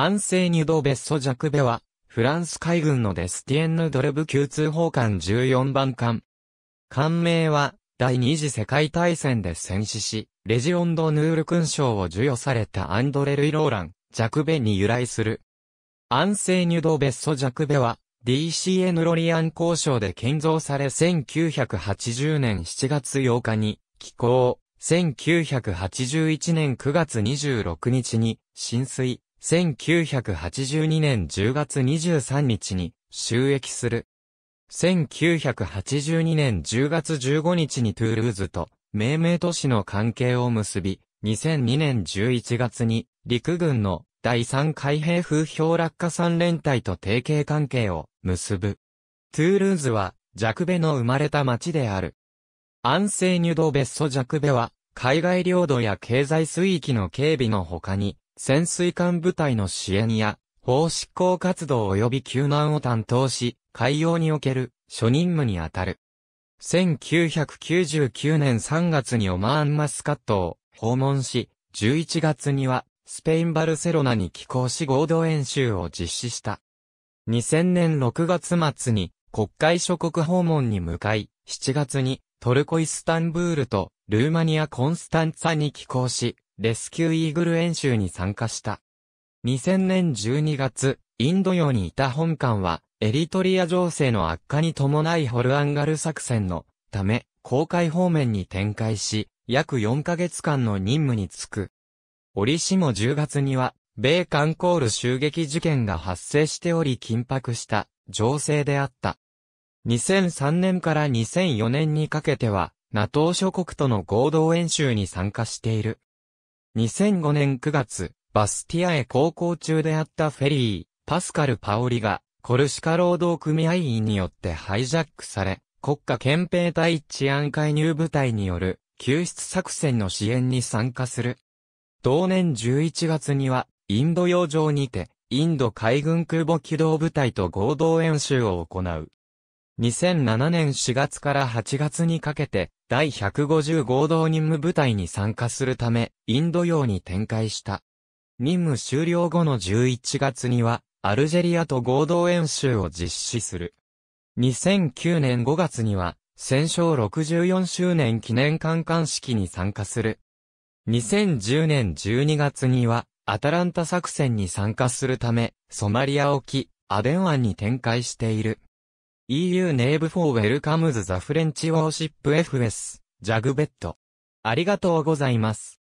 アンセーニュド・ベッソ・ジャクベは、フランス海軍のデスティエンヌ・ドレブ級通報艦14番艦。艦名は、第二次世界大戦で戦死し、レジオンド・ヌール勲章を授与されたアンドレ・ルイ・ローラン、ジャクベに由来する。アンセーニュド・ベッソ・ジャクベは、DCN ロリアン交渉で建造され1980年7月8日に、寄港、1981年9月26日に、浸水、1982年10月23日に収益する。1982年10月15日にトゥールーズと命名都市の関係を結び、2002年11月に陸軍の第3海兵風評落下三連隊と提携関係を結ぶ。トゥールーズはジャクベの生まれた町である。安政入道別荘ジャクベは海外領土や経済水域の警備の他に潜水艦部隊の支援や、法執行活動及び救難を担当し、海洋における初任務にあたる。1999年3月にオマーンマスカットを訪問し、11月にはスペインバルセロナに寄港し合同演習を実施した。2000年6月末に国会諸国訪問に向かい、7月にトルコイスタンブールとルーマニアコンスタンツァに寄港し、レスキューイーグル演習に参加した。2000年12月、インド洋にいた本艦は、エリトリア情勢の悪化に伴いホルアンガル作戦のため、公海方面に展開し、約4ヶ月間の任務に就く。折しも10月には、米韓コール襲撃事件が発生しており緊迫した情勢であった。2003年から2004年にかけては、NATO 諸国との合同演習に参加している。2005年9月、バスティアへ航行中であったフェリー、パスカル・パオリが、コルシカ労働組合員によってハイジャックされ、国家憲兵隊治安介入部隊による救出作戦の支援に参加する。同年11月には、インド洋上にて、インド海軍空母機動部隊と合同演習を行う。2007年4月から8月にかけて、第150合同任務部隊に参加するため、インド洋に展開した。任務終了後の11月には、アルジェリアと合同演習を実施する。2009年5月には、戦勝64周年記念観艦式に参加する。2010年12月には、アタランタ作戦に参加するため、ソマリア沖、アデン湾に展開している。EU Nave for Welcomes the French Warship FS ジャグベット。ありがとうございます。